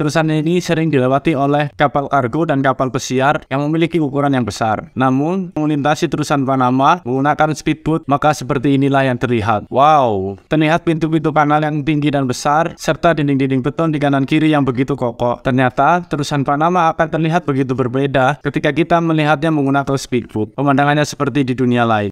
Terusan ini sering dilewati oleh kapal kargo dan kapal pesiar yang memiliki ukuran yang besar. Namun, melintasi terusan Panama menggunakan speedboat, maka seperti inilah yang terlihat. Wow, terlihat pintu-pintu panel yang tinggi dan besar, serta dinding-dinding beton di kanan-kiri yang begitu kokoh. Ternyata, terusan Panama akan terlihat begitu berbeda ketika kita melihatnya menggunakan speedboat. Pemandangannya seperti di dunia lain.